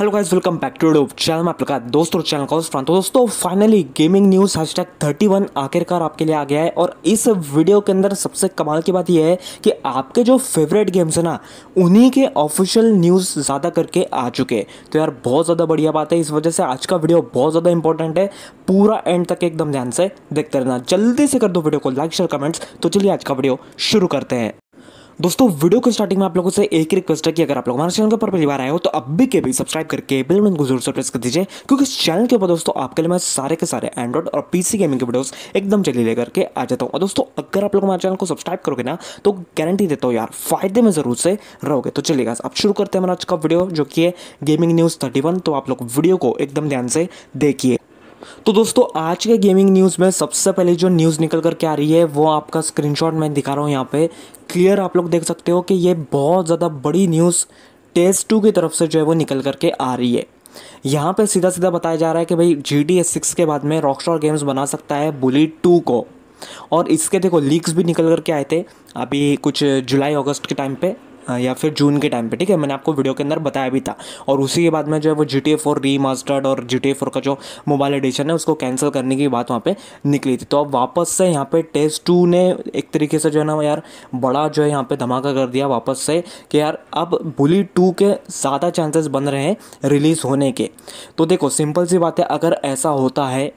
hello guys welcome back to YouTube channel में आप लोग दोस्तों चैनल का फ्रांत दोस्तों finally gaming news hashtag thirty one आखिरकार आपके लिए आ गया है और इस वीडियो के अंदर सबसे कमाल की बात यह है कि आपके जो फेवरेट गेम्स हैं ना उन्हीं के ऑफिशियल न्यूज़ ज़्यादा करके आ चुके हैं तो यार बहुत ज़्यादा बढ़िया बात है इस वजह से आज का वीडियो बहुत ज़्यादा इंपॉर्टेंट है पूरा एंड तक एकदम ध्यान से देखते रहना जल्दी से कर दो वीडियो को लाइक शेयर कमेंट्स तो चलिए आज का वीडियो शुरू करते हैं दोस्तों वीडियो के स्टार्टिंग में आप लोगों से एक ही रिक्वेस्ट है कि अगर आप लोग हमारे चैनल के ऊपर पहली बार आए हो तो अभी के भी सब्सक्राइब करके बिल बटन को जरूर से प्रेस कर दीजिए क्योंकि इस चैनल के ऊपर दोस्तों आपके लिए मैं सारे के सारे एंड्रॉइड और पीसी गेमिंग के वीडियोस एकदम जल्दी लेकर के आ जाता हूँ और दोस्तों अगर आप लोग हमारे चैनल को सब्सक्राइब करोगे ना तो गारंटी देता हूँ यार फायदे में जरूर से रहोगे तो चलिएगा आप शुरू करते हैं हमारा आज का वीडियो जो कि है गेमिंग न्यूज़ थर्टी तो आप लोग वीडियो को एकदम ध्यान से देखिए तो दोस्तों आज के गेमिंग न्यूज़ में सबसे पहले जो न्यूज़ निकल कर के आ रही है वो आपका स्क्रीनशॉट मैं दिखा रहा हूँ यहाँ पे क्लियर आप लोग देख सकते हो कि ये बहुत ज़्यादा बड़ी न्यूज़ टेस्ट टू की तरफ से जो है वो निकल कर के आ रही है यहाँ पे सीधा सीधा बताया जा रहा है कि भाई जी टी एस सिक्स के बाद में रॉकस्टार गेम्स बना सकता है बुली टू को और इसके देखो लीक्स भी निकल कर के आए थे अभी कुछ जुलाई अगस्त के टाइम पे या फिर जून के टाइम पे ठीक है मैंने आपको वीडियो के अंदर बताया भी था और उसी के बाद में जो है वो G T A four remastered और जी टी ए फोर का जो मोबाइल एडिशन है उसको कैंसिल करने की बात वहाँ पे निकली थी तो अब वापस से यहाँ पे टेस्ट टू ने एक तरीके से जो है ना यार बड़ा जो है यहाँ पे धमाका कर दिया वापस से कि यार अब बुली टू के ज़्यादा चांसेस बन रहे हैं रिलीज़ होने के तो देखो सिंपल सी बात है अगर ऐसा होता है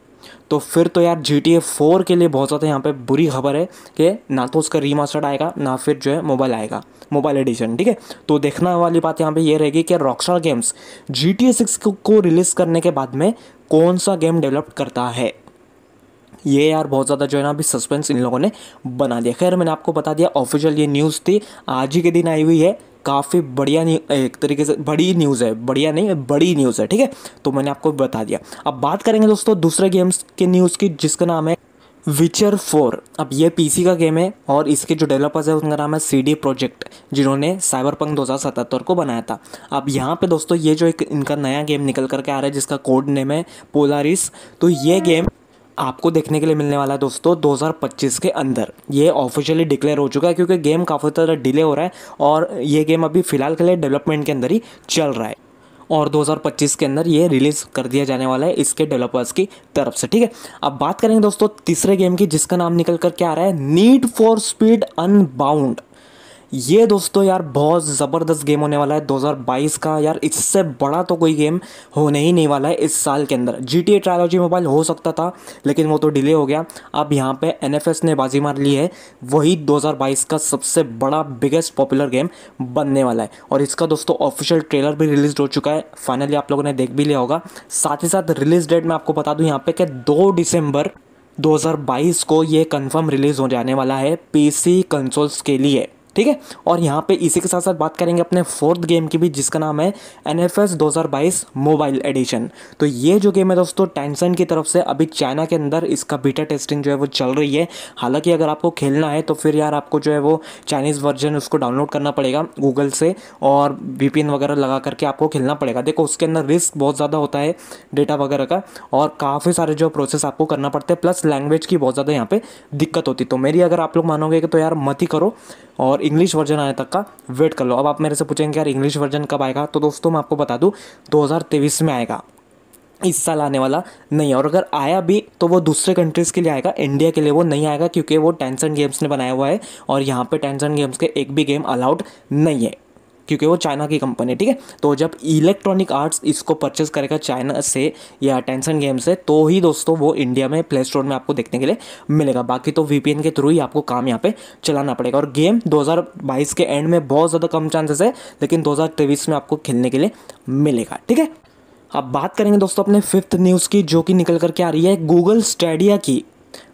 तो फिर तो यार जी टी ए फोर के लिए बहुत ज़्यादा यहाँ पे बुरी खबर है कि ना तो उसका रीमास्टर्ड आएगा ना फिर जो है मोबाइल आएगा मोबाइल एडिशन ठीक है तो देखना वाली बात यहाँ पे ये रहेगी कि Rockstar Games G T A six को रिलीज़ करने के बाद में कौन सा गेम डेवलप करता है ये यार बहुत ज़्यादा जो है ना अभी सस्पेंस इन लोगों ने बना दिया खैर मैंने आपको बता दिया ऑफिशियल ये न्यूज़ थी आज ही के दिन आई हुई है काफ़ी बढ़िया एक तरीके से बड़ी न्यूज़ है बढ़िया नहीं बड़ी न्यूज़ है ठीक है तो मैंने आपको बता दिया अब बात करेंगे दोस्तों दूसरे गेम्स के न्यूज़ की जिसका नाम है विचर फोर अब ये पीसी का गेम है और इसके जो डेवलपर्स है उनका नाम है सी डी प्रोजेक्ट जिन्होंने साइबर पंक दो को बनाया था अब यहाँ पे दोस्तों ये जो एक इनका नया गेम निकल करके आ रहा है जिसका कोड नेम है पोलारिस तो ये गेम आपको देखने के लिए मिलने वाला है दोस्तों 2025 के अंदर ये ऑफिशियली डिक्लेयर हो चुका है क्योंकि गेम काफ़ी ज़्यादा डिले हो रहा है और ये गेम अभी फ़िलहाल के लिए डेवलपमेंट के अंदर ही चल रहा है और 2025 के अंदर ये रिलीज़ कर दिया जाने वाला है इसके डेवलपर्स की तरफ से ठीक है अब बात करेंगे दोस्तों तीसरे गेम की जिसका नाम निकल कर क्या आ रहा है नीड फॉर स्पीड अनबाउंड ये दोस्तों यार बहुत ज़बरदस्त गेम होने वाला है 2022 का यार इससे बड़ा तो कोई गेम होने ही नहीं वाला है इस साल के अंदर जी टी ट्रायलॉजी मोबाइल हो सकता था लेकिन वो तो डिले हो गया अब यहाँ पे एन ने बाजी मार ली है वही 2022 का सबसे बड़ा बिगेस्ट पॉपुलर गेम बनने वाला है और इसका दोस्तों ऑफिशियल ट्रेलर भी रिलीज हो चुका है फाइनली आप लोगों ने देख भी लिया होगा साथ ही साथ रिलीज डेट मैं आपको बता दूँ यहाँ पे कि दो दिसंबर 2022 को ये कंफर्म रिलीज़ हो जाने वाला है पीसी कंसोल्स के लिए ठीक है और यहाँ पे इसी के साथ साथ बात करेंगे अपने फोर्थ गेम की भी जिसका नाम है एन एफ मोबाइल एडिशन तो ये जो गेम है दोस्तों टेंसन की तरफ से अभी चाइना के अंदर इसका बीटा टेस्टिंग जो है वो चल रही है हालांकि अगर आपको खेलना है तो फिर यार आपको जो है वो चाइनीज़ वर्जन उसको डाउनलोड करना पड़ेगा गूगल से और वी वगैरह लगा करके आपको खेलना पड़ेगा देखो उसके अंदर रिस्क बहुत ज़्यादा होता है डेटा वगैरह का और काफ़ी सारे जो प्रोसेस आपको करना पड़ता है प्लस लैंग्वेज की बहुत ज़्यादा यहाँ पे दिक्कत होती तो मेरी अगर आप लोग मानोगे कि तो यार मत ही करो और इंग्लिश वर्जन आने तक का वेट कर लो अब आप मेरे से पूछेंगे यार इंग्लिश वर्जन कब आएगा तो दोस्तों मैं आपको बता दूँ दो में आएगा इस साल आने वाला नहीं है और अगर आया भी तो वो दूसरे कंट्रीज़ के लिए आएगा इंडिया के लिए वो नहीं आएगा क्योंकि वो टेंसन गेम्स ने बनाया हुआ है और यहाँ पे टेंसन गेम्स के एक भी गेम अलाउड नहीं है क्योंकि वो चाइना की कंपनी है ठीक है तो जब इलेक्ट्रॉनिक आर्ट्स इसको परचेज करेगा चाइना से या टेंसन गेम से तो ही दोस्तों वो इंडिया में प्ले स्टोर में आपको देखने के लिए मिलेगा बाकी तो वी के थ्रू ही आपको काम यहाँ पे चलाना पड़ेगा और गेम दो के एंड में बहुत ज़्यादा कम चांसेस है लेकिन दो में आपको खेलने के लिए मिलेगा ठीक है अब बात करेंगे दोस्तों अपने फिफ्थ न्यूज़ की जो कि निकल करके आ रही है गूगल स्टेडिया की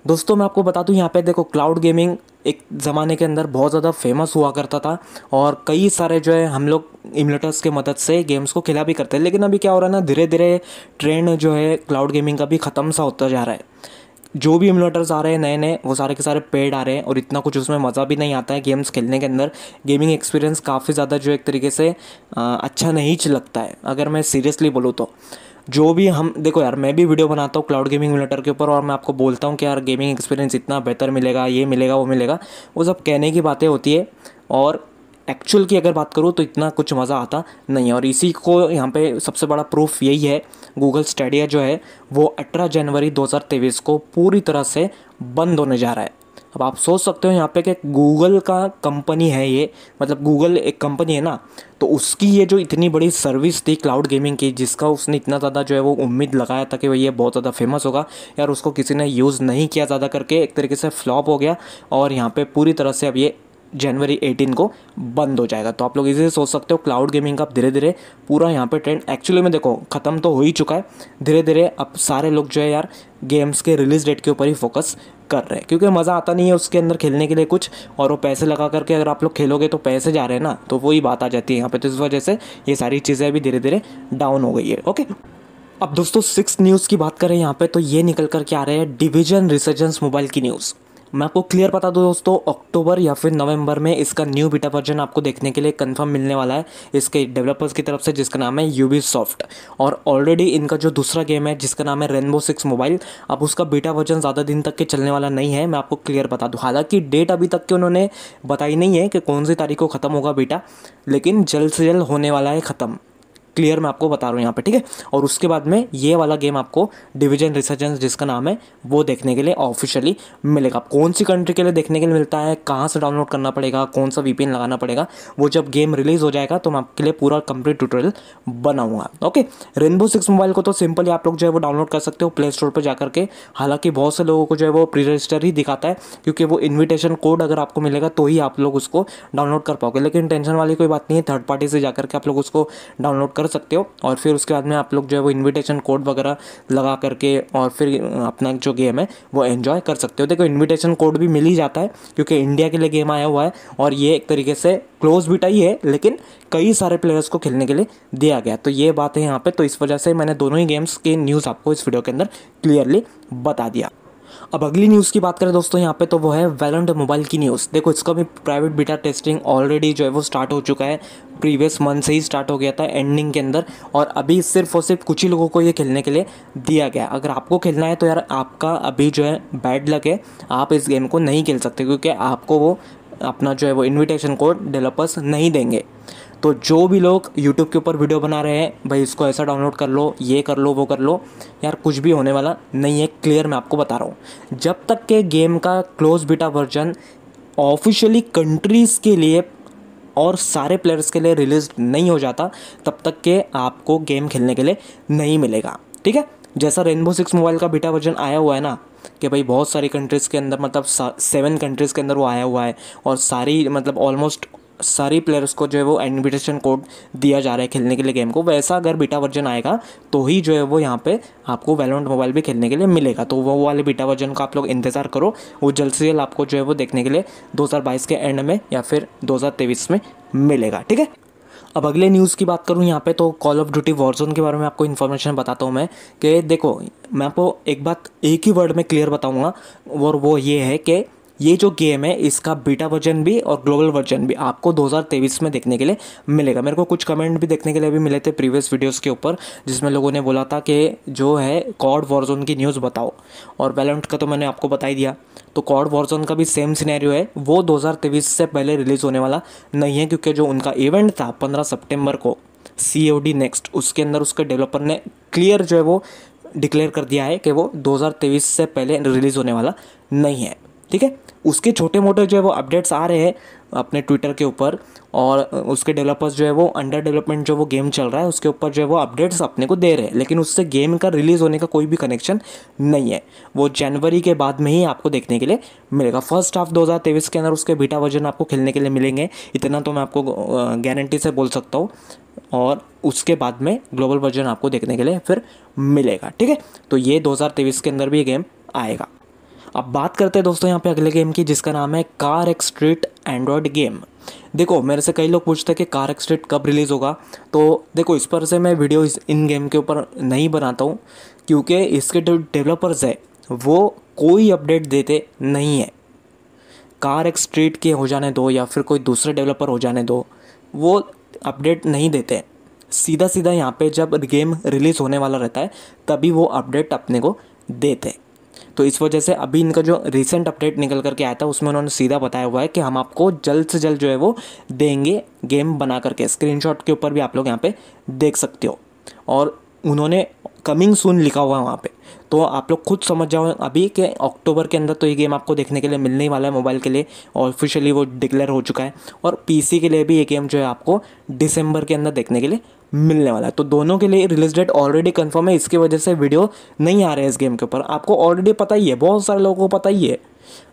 दोस्तों मैं आपको बता दूँ यहाँ पे देखो क्लाउड गेमिंग एक ज़माने के अंदर बहुत ज़्यादा फेमस हुआ करता था और कई सारे जो है हम लोग इमलेटर्स के मदद से गेम्स को खिला भी करते हैं लेकिन अभी क्या हो रहा है ना धीरे धीरे ट्रेंड जो है क्लाउड गेमिंग का भी ख़त्म सा होता जा रहा है जो भी इमलेटर्स आ रहे हैं नए नए वो सारे के सारे पेड आ रहे हैं और इतना कुछ उसमें मज़ा भी नहीं आता है गेम्स खेलने के अंदर गेमिंग एक्सपीरियंस काफ़ी ज़्यादा जो एक तरीके से अच्छा नहीं लगता है अगर मैं सीरियसली बोलूँ तो जो भी हम देखो यार मैं भी वीडियो बनाता हूँ क्लाउड गेमिंग मिलेटर के ऊपर और मैं आपको बोलता हूँ कि यार गेमिंग एक्सपीरियंस इतना बेहतर मिलेगा ये मिलेगा वो मिलेगा वो सब कहने की बातें होती है और एक्चुअल की अगर बात करूँ तो इतना कुछ मज़ा आता नहीं है और इसी को यहाँ पे सबसे बड़ा प्रूफ यही है गूगल स्टेडिया जो है वो अठारह जनवरी 2023 को पूरी तरह से बंद होने जा रहा है अब आप सोच सकते हो यहाँ पे कि गूगल का कंपनी है ये मतलब गूगल एक कंपनी है ना तो उसकी ये जो इतनी बड़ी सर्विस थी क्लाउड गेमिंग की जिसका उसने इतना ज़्यादा जो है वो उम्मीद लगाया था कि भाई ये बहुत ज़्यादा फेमस होगा यार उसको किसी ने यूज़ नहीं किया ज़्यादा करके एक तरीके से फ्लॉप हो गया और यहाँ पर पूरी तरह से अब ये जनवरी 18 को बंद हो जाएगा तो आप लोग इसे सोच सकते हो क्लाउड गेमिंग का धीरे धीरे पूरा यहाँ पे ट्रेंड एक्चुअली में देखो ख़त्म तो हो ही चुका है धीरे धीरे अब सारे लोग जो है यार गेम्स के रिलीज़ डेट के ऊपर ही फोकस कर रहे हैं क्योंकि मज़ा आता नहीं है उसके अंदर खेलने के लिए कुछ और वो पैसे लगा करके अगर आप लोग खेलोगे तो पैसे जा रहे हैं ना तो वही बात आ जाती है यहाँ पर तो इस वजह से ये सारी चीज़ें भी धीरे धीरे डाउन हो गई है ओके अब दोस्तों सिक्स न्यूज़ की बात करें यहाँ पे तो ये निकल कर के आ रहे हैं डिवीजन रिसर्जेंस मोबाइल की न्यूज़ मैं आपको क्लियर बता दूँ दोस्तों अक्टूबर या फिर नवंबर में इसका न्यू बीटा वर्जन आपको देखने के लिए कंफर्म मिलने वाला है इसके डेवलपर्स की तरफ से जिसका नाम है यू सॉफ्ट और ऑलरेडी इनका जो दूसरा गेम है जिसका नाम है रेनबो सिक्स मोबाइल अब उसका बीटा वर्जन ज़्यादा दिन तक के चलने वाला नहीं है मैं आपको क्लियर बता दूँ हालांकि डेट अभी तक के उन्होंने बताई नहीं है कि कौन सी तारीख को ख़त्म होगा बीटा लेकिन जल्द से जल्द होने वाला है ख़त्म क्लियर मैं आपको बता रहा हूँ यहाँ पे ठीक है और उसके बाद में ये वाला गेम आपको डिविजन रिसर्जेंस जिसका नाम है वो देखने के लिए ऑफिशियली मिलेगा कौन सी कंट्री के लिए देखने के लिए मिलता है कहाँ से डाउनलोड करना पड़ेगा कौन सा वीपीएन लगाना पड़ेगा वो जब गेम रिलीज़ हो जाएगा तो मैं आपके लिए पूरा कंप्लीट ट्यूटोरियल बनाऊंगा ओके रेनबो सिक्स मोबाइल को तो सिंपली आप लोग जो है वो डाउनलोड कर सकते हो प्ले स्टोर पर जाकर के हालांकि बहुत से लोगों को जो है वो प्री रजिस्टर ही दिखाता है क्योंकि वो इन्विटेशन कोड अगर आपको मिलेगा तो ही आप लोग उसको डाउनलोड कर पाओगे लेकिन टेंशन वाली कोई बात नहीं है थर्ड पार्टी से जाकर के आप लोग उसको डाउनलोड कर कर सकते हो और फिर उसके बाद में आप लोग जो है वो इन्विटेशन कोड वगैरह लगा करके और फिर अपना जो गेम है वो एन्जॉय कर सकते हो देखो इन्विटेशन कोड भी मिल ही जाता है क्योंकि इंडिया के लिए गेम आया हुआ है और ये एक तरीके से क्लोज बिटा ही है लेकिन कई सारे प्लेयर्स को खेलने के लिए दिया गया तो ये बात है यहाँ पर तो इस वजह से मैंने दोनों ही गेम्स की न्यूज़ आपको इस वीडियो के अंदर क्लियरली बता दिया अब अगली न्यूज़ की बात करें दोस्तों यहाँ पे तो वो है वेलेंट मोबाइल की न्यूज़ देखो इसका भी प्राइवेट बीटा टेस्टिंग ऑलरेडी जो है वो स्टार्ट हो चुका है प्रीवियस मंथ से ही स्टार्ट हो गया था एंडिंग के अंदर और अभी सिर्फ और सिर्फ कुछ ही लोगों को ये खेलने के लिए दिया गया अगर आपको खेलना है तो यार आपका अभी जो है बैड लक है आप इस गेम को नहीं खेल सकते क्योंकि आपको वो अपना जो है वो इन्विटेशन कोड डेवलपर्स नहीं देंगे तो जो भी लोग यूट्यूब के ऊपर वीडियो बना रहे हैं भाई इसको ऐसा डाउनलोड कर लो ये कर लो वो कर लो यार कुछ भी होने वाला नहीं है क्लियर मैं आपको बता रहा हूँ जब तक के गेम का close beta version officially countries के लिए और सारे प्लेयर्स के लिए रिलीज नहीं हो जाता तब तक के आपको गेम खेलने के लिए नहीं मिलेगा ठीक है जैसा रेनबो सिक्स मोबाइल का बीटा वर्जन आया हुआ है ना कि भाई बहुत सारी कंट्रीज़ के अंदर मतलब सेवन कंट्रीज़ के अंदर वो आया हुआ है और सारी मतलब ऑलमोस्ट सारी प्लेयर्स को जो है वो इन्विटेशन कोड दिया जा रहा है खेलने के लिए गेम को वैसा अगर बीटा वर्जन आएगा तो ही जो है वो यहाँ पे आपको वेलोंट मोबाइल भी खेलने के लिए मिलेगा तो वो वाले बीटा वर्जन का आप लोग इंतज़ार करो वो जल्द से जल्द आपको जो है वो देखने के लिए 2022 के एंड में या फिर दो में मिलेगा ठीक है अब अगले न्यूज़ की बात करूँ यहाँ पे तो कॉल ऑफ ड्यूटी वॉरजोन के बारे में आपको इन्फॉर्मेशन बताता हूँ मैं कि देखो मैं आपको एक बात एक ही वर्ड में क्लियर बताऊँगा और वो ये है कि ये जो गेम है इसका बीटा वर्जन भी और ग्लोबल वर्जन भी आपको 2023 में देखने के लिए मिलेगा मेरे को कुछ कमेंट भी देखने के लिए भी मिले थे प्रीवियस वीडियोस के ऊपर जिसमें लोगों ने बोला था कि जो है कॉड वॉरजोन की न्यूज़ बताओ और वैलेंट का तो मैंने आपको बता ही दिया तो कॉड वॉरजोन का भी सेम सीनैरियो है वो दो से पहले रिलीज़ होने वाला नहीं है क्योंकि जो उनका इवेंट था पंद्रह सेप्टेम्बर को सी ओ डी नेक्स्ट उसके अंदर उसके डेवलपर ने क्लियर जो है वो डिक्लेयर कर दिया है कि वो 2023 से पहले रिलीज़ होने वाला नहीं है ठीक है उसके छोटे मोटे जो है वो अपडेट्स आ रहे हैं अपने ट्विटर के ऊपर और उसके डेवलपर्स जो है वो अंडर डेवलपमेंट जो वो गेम चल रहा है उसके ऊपर जो है वो अपडेट्स अपने को दे रहे हैं लेकिन उससे गेम का रिलीज़ होने का कोई भी कनेक्शन नहीं है वो जनवरी के बाद में ही आपको देखने के लिए मिलेगा फर्स्ट हाफ दो के अंदर उसके बीटा वर्जन आपको खेलने के लिए मिलेंगे इतना तो मैं आपको गारंटी से बोल सकता हूँ और उसके बाद में ग्लोबल वर्जन आपको देखने के लिए फिर मिलेगा ठीक है तो ये दो के अंदर भी ये गेम आएगा अब बात करते हैं दोस्तों यहाँ पे अगले गेम की जिसका नाम है CarX Street Android game देखो मेरे से कई लोग पूछते हैं कि कार एक्सट्रेट कब रिलीज़ होगा तो देखो इस पर से मैं वीडियो इन गेम के ऊपर नहीं बनाता हूँ क्योंकि इसके जो डेवलपर्स है वो कोई अपडेट देते नहीं है कार एक्सट्रीट के हो जाने दो या फिर कोई दूसरे डेवलपर हो जाने दो वो अपडेट नहीं देते सीधा सीधा यहाँ पे जब गेम रिलीज़ होने वाला रहता है तभी वो अपडेट अपने को देते हैं तो इस वजह से अभी इनका जो रिसेंट अपडेट निकल करके आया था उसमें उन्होंने सीधा बताया हुआ है कि हम आपको जल्द से जल्द जो है वो देंगे गेम बना करके स्क्रीनशॉट के ऊपर भी आप लोग यहाँ पे देख सकते हो और उन्होंने कमिंग सून लिखा हुआ है वहाँ पे तो आप लोग खुद समझ जाओ अभी कि अक्टूबर के अंदर तो ये गेम आपको देखने के लिए मिलने ही वाला है मोबाइल के लिए ऑफिशियली वो डिक्लेयर हो चुका है और पीसी के लिए भी ये गेम जो है आपको दिसंबर के अंदर देखने के लिए मिलने वाला है तो दोनों के लिए रिलीज डेट ऑलरेडी कन्फर्म है इसकी वजह से वीडियो नहीं आ रहे हैं इस गेम के ऊपर आपको ऑलरेडी पता ही है बहुत सारे लोगों को पता ही है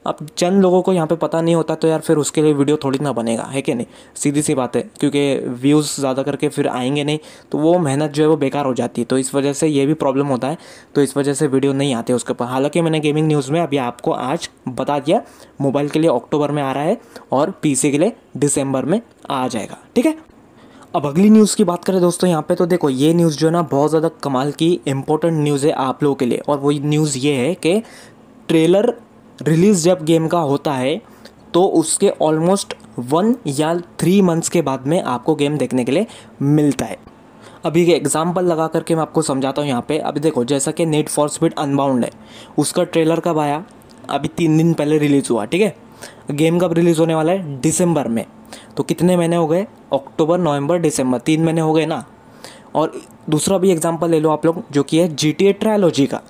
अब चंद लोगों को यहाँ पे पता नहीं होता तो यार फिर उसके लिए वीडियो थोड़ी ना बनेगा है कि नहीं सीधी सी बात है क्योंकि व्यूज़ ज़्यादा करके फिर आएंगे नहीं तो वो मेहनत जो है वो बेकार हो जाती है तो इस वजह से ये भी प्रॉब्लम होता है तो इस वजह से वीडियो नहीं आते उसके ऊपर हालांकि मैंने गेमिंग न्यूज़ में अभी आपको आज बता दिया मोबाइल के लिए अक्टूबर में आ रहा है और पी के लिए दिसंबर में आ जाएगा ठीक है अब अगली न्यूज़ की बात करें दोस्तों यहाँ पे तो देखो ये न्यूज़ जो है ना बहुत ज़्यादा कमाल की इम्पोर्टेंट न्यूज़ है आप लोगों के लिए और वो न्यूज़ ये है कि ट्रेलर रिलीज़ जब गेम का होता है तो उसके ऑलमोस्ट वन या थ्री मंथ्स के बाद में आपको गेम देखने के लिए मिलता है अभी एक एग्जाम्पल लगा करके मैं आपको समझाता हूँ यहाँ पे अभी देखो जैसा कि नेट फॉर स्पीड अनबाउंड है उसका ट्रेलर कब आया अभी तीन दिन पहले रिलीज़ हुआ ठीक है गेम कब रिलीज़ होने वाला है दिसंबर में तो कितने महीने हो गए अक्टूबर नवंबर दिसंबर तीन महीने हो गए ना और दूसरा भी एग्जांपल ले लो आप लोग जो कि है जी टी ए का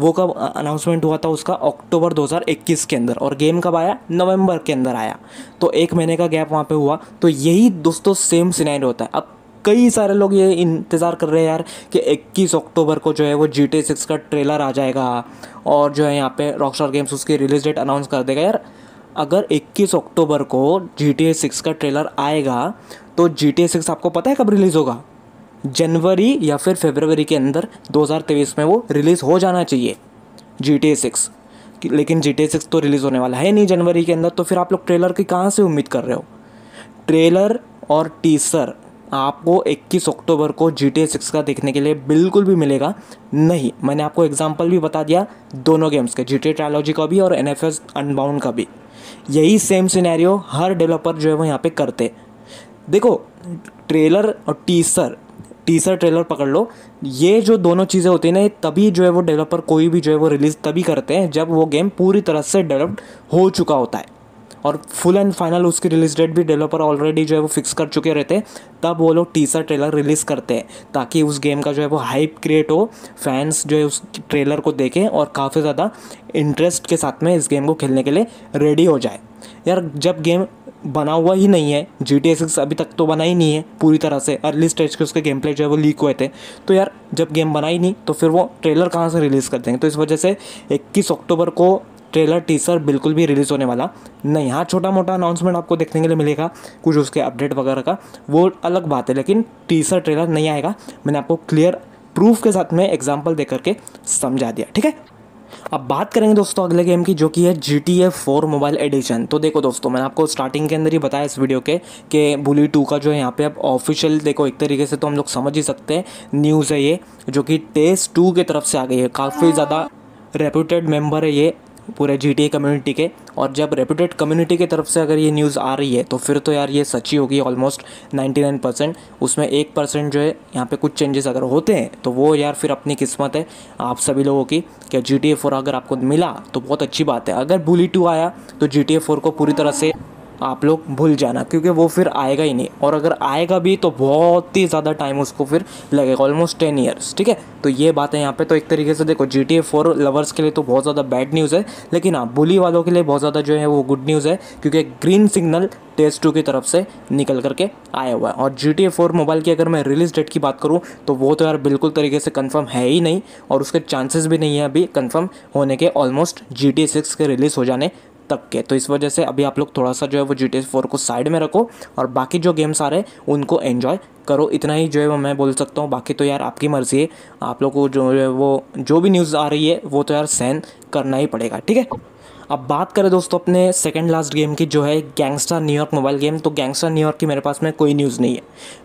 वो कब अनाउंसमेंट हुआ था उसका अक्टूबर 2021 के अंदर और गेम कब आया नवंबर के अंदर आया तो एक महीने का गैप वहाँ पे हुआ तो यही दोस्तों सेम सिनेरियो होता है अब कई सारे लोग ये इंतज़ार कर रहे हैं यार कि 21 अक्टूबर को जो है वो जी टी सिक्स का ट्रेलर आ जाएगा और जो है यहाँ पे रॉकस्टार गेम्स उसकी रिलीज डेट अनाउंस कर देगा यार अगर 21 अक्टूबर को जी टी ए सिक्स का ट्रेलर आएगा तो जी टी ए सिक्स आपको पता है कब रिलीज़ होगा जनवरी या फिर फेबरवरी के अंदर 2023 में वो रिलीज़ हो जाना चाहिए जी टी ए सिक्स लेकिन जी टी ए सिक्स तो रिलीज़ होने वाला है नहीं जनवरी के अंदर तो फिर आप लोग ट्रेलर की कहाँ से उम्मीद कर रहे हो ट्रेलर और टीसर आपको 21 अक्टूबर को जी टी सिक्स का देखने के लिए बिल्कुल भी मिलेगा नहीं मैंने आपको एग्जाम्पल भी बता दिया दोनों गेम्स के जी टी ट्रायलॉजी का भी और एन एफ एस अनबाउंड का भी यही सेम सिनेरियो हर डेवलपर जो है वो यहाँ पे करते देखो ट्रेलर और टीसर टीसर ट्रेलर पकड़ लो ये जो दोनों चीज़ें होती हैं ना तभी जो है वो डेवलपर कोई भी जो है वो रिलीज़ तभी करते हैं जब वो गेम पूरी तरह से डेवलप्ड हो चुका होता है और फुल एंड फाइनल उसकी रिलीज डेट भी डेवलपर ऑलरेडी जो है वो फिक्स कर चुके रहते हैं तब वो लोग टीसर ट्रेलर रिलीज़ करते हैं ताकि उस गेम का जो है वो हाइप क्रिएट हो फैंस जो है उस ट्रेलर को देखें और काफ़ी ज़्यादा इंटरेस्ट के साथ में इस गेम को खेलने के लिए रेडी हो जाए यार जब गेम बना हुआ ही नहीं है जी टी सिक्स अभी तक तो बना ही नहीं है पूरी तरह से अर्ली स्टेज के उसके गेम प्ले जो है वो लीक हुए थे तो यार जब गेम बना ही नहीं तो फिर वो ट्रेलर कहाँ से रिलीज़ कर देंगे तो इस वजह से 21 अक्टूबर को ट्रेलर टीसर बिल्कुल भी रिलीज़ होने वाला नहीं हाँ छोटा मोटा अनाउंसमेंट आपको देखने के लिए मिलेगा कुछ उसके अपडेट वगैरह का वो अलग बात है लेकिन टीसर ट्रेलर नहीं आएगा मैंने आपको क्लियर प्रूफ के साथ में एग्जाम्पल दे करके समझा दिया ठीक है अब बात करेंगे दोस्तों अगले गेम की जो कि है G T A four mobile edition तो देखो दोस्तों मैंने आपको स्टार्टिंग के अंदर ही बताया इस वीडियो के कि बुली टू का जो है यहाँ पे अब ऑफिशियल देखो एक तरीके से तो हम लोग समझ ही सकते हैं न्यूज़ है ये जो कि टेस्ट टू की तरफ से आ गई है काफ़ी ज़्यादा रेप्यूटेड मेंबर है ये पूरे जी कम्युनिटी के और जब रेप्यूटेड कम्युनिटी की तरफ से अगर ये न्यूज़ आ रही है तो फिर तो यार ये सच्ची होगी ऑलमोस्ट 99 परसेंट उसमें एक परसेंट जो है यहाँ पे कुछ चेंजेस अगर होते हैं तो वो यार फिर अपनी किस्मत है आप सभी लोगों की कि जी टी फोर अगर आपको मिला तो बहुत अच्छी बात है अगर बुली टू आया तो जी टी फोर को पूरी तरह से आप लोग भूल जाना क्योंकि वो फिर आएगा ही नहीं और अगर आएगा भी तो बहुत ही ज़्यादा टाइम उसको फिर लगेगा ऑलमोस्ट टेन ईयर्स ठीक है तो ये बात है यहाँ पे तो एक तरीके से देखो G T A four lovers के लिए तो बहुत ज़्यादा बैड न्यूज़ है लेकिन हाँ बुली वालों के लिए बहुत ज़्यादा जो है वो गुड न्यूज़ है क्योंकि ग्रीन सिग्नल टेस्ट टू की तरफ से निकल करके आया हुआ है और G T A four mobile की अगर मैं रिलीज़ डेट की बात करूँ तो वो तो यार बिल्कुल तरीके से कन्फर्म है ही नहीं और उसके चांसेस भी नहीं है अभी कन्फर्म होने के almost G T A six के रिलीज़ हो जाने तक के तो इस वजह से अभी आप लोग थोड़ा सा जो है वो जी टी फोर को साइड में रखो और बाकी जो गेम्स आ रहे हैं उनको एन्जॉय करो इतना ही जो है वो मैं बोल सकता हूँ बाकी तो यार आपकी मर्ज़ी है आप लोग को जो है वो जो भी न्यूज़ आ रही है वो तो यार सहन करना ही पड़ेगा ठीक है अब बात करें दोस्तों अपने सेकेंड लास्ट गेम की जो है गैंगस्टर न्यूयॉर्क मोबाइल गेम तो गैंगस्टर न्यूयॉर्क की मेरे पास में कोई न्यूज़ नहीं है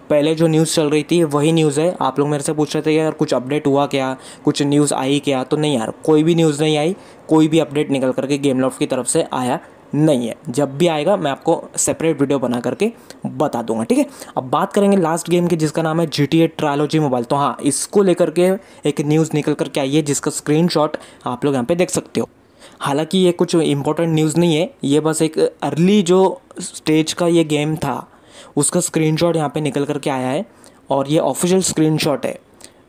पहले जो न्यूज़ चल रही थी वही न्यूज़ है आप लोग मेरे से पूछ रहे थे यार कुछ अपडेट हुआ क्या कुछ न्यूज़ आई क्या तो नहीं यार कोई भी न्यूज़ नहीं आई कोई भी अपडेट निकल करके गेम लॉफ की तरफ से आया नहीं है जब भी आएगा मैं आपको सेपरेट वीडियो बना करके बता दूंगा ठीक है अब बात करेंगे लास्ट गेम की जिसका नाम है G T A trilogy mobile तो हाँ इसको लेकर के एक न्यूज़ निकल करके आई है जिसका स्क्रीनशॉट आप लोग यहाँ पे देख सकते हो हालांकि ये कुछ इम्पोर्टेंट न्यूज़ नहीं है ये बस एक अर्ली जो स्टेज का ये गेम था उसका स्क्रीनशॉट यहाँ पे निकल करके आया है और ये ऑफिशियल स्क्रीनशॉट है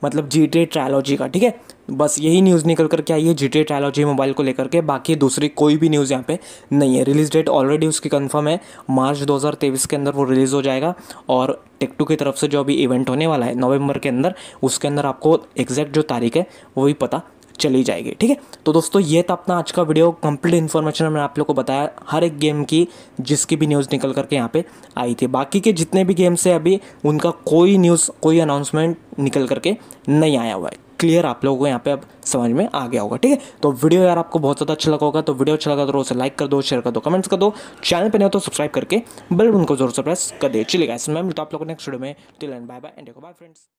मतलब जी टी ट्रायलॉजी का ठीक है बस यही न्यूज़ निकल करके आई है जी टी ट्रायलॉजी मोबाइल को लेकर के बाकी दूसरी कोई भी न्यूज़ यहाँ पे नहीं है रिलीज़ डेट ऑलरेडी उसकी कंफर्म है मार्च 2023 के अंदर वो रिलीज़ हो जाएगा और टिकटू की तरफ से जो अभी इवेंट होने वाला है नवंबर के अंदर उसके अंदर आपको एग्जैक्ट जो तारीख है वो भी पता चली जाएगी ठीक है तो दोस्तों ये था अपना आज का वीडियो कंप्लीट इन्फॉर्मेशन मैंने आप लोग को बताया हर एक गेम की जिसकी भी न्यूज़ निकल करके यहाँ पे आई थी बाकी के जितने भी गेम्स है अभी उनका कोई न्यूज़ कोई अनाउंसमेंट निकल करके नहीं आया हुआ है क्लियर आप लोगों को यहाँ पे अब समझ में आ गया होगा ठीक है तो वीडियो यार आपको बहुत ज़्यादा अच्छा लगा होगा तो वीडियो अच्छा लगा तो उसे लाइक कर दो शेयर कर दो कमेंट्स कर दो चैनल पर नहीं हो तो सब्सक्राइब करके बेल बटन को जरूर से प्रेस कर दे चलेगा इसमें मिलता आप लोगों को नेक्स्ट वीडियो में till and bye bye and bye friends